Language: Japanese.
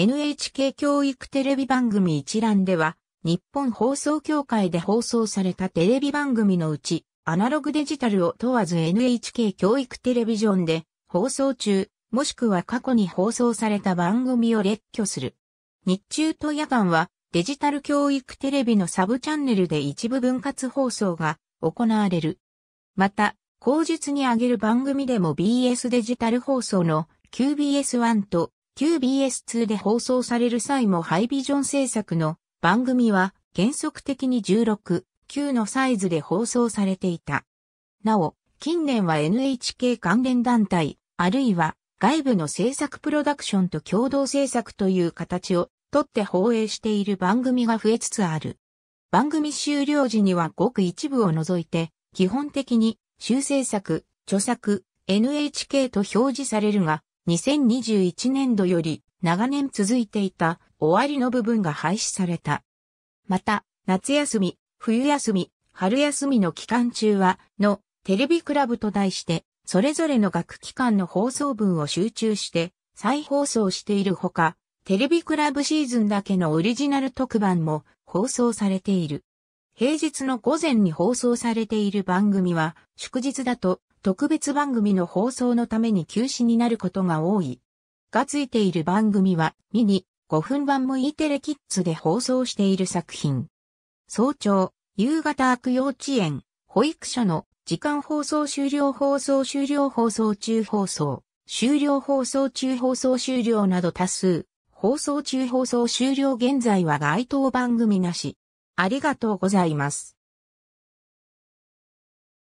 NHK 教育テレビ番組一覧では、日本放送協会で放送されたテレビ番組のうち、アナログデジタルを問わず NHK 教育テレビジョンで放送中、もしくは過去に放送された番組を列挙する。日中と夜間はデジタル教育テレビのサブチャンネルで一部分割放送が行われる。また、後日に上げる番組でも BS デジタル放送の QBS1 と QBS2 で放送される際もハイビジョン制作の番組は原則的に16、9のサイズで放送されていた。なお、近年は NHK 関連団体、あるいは外部の制作プロダクションと共同制作という形をとって放映している番組が増えつつある。番組終了時にはごく一部を除いて、基本的に修正作、著作、NHK と表示されるが、2021年度より長年続いていた終わりの部分が廃止された。また、夏休み、冬休み、春休みの期間中は、の、テレビクラブと題して、それぞれの学期間の放送分を集中して、再放送しているほか、テレビクラブシーズンだけのオリジナル特番も放送されている。平日の午前に放送されている番組は、祝日だと特別番組の放送のために休止になることが多い。がついている番組は、ミニ、5分版も E テレキッズで放送している作品。早朝、夕方悪幼稚園、保育所の時間放送終了放送終了放送中放送、終了放送中放送終了など多数、放送中放送終了現在は該当番組なし。ありがとうございます。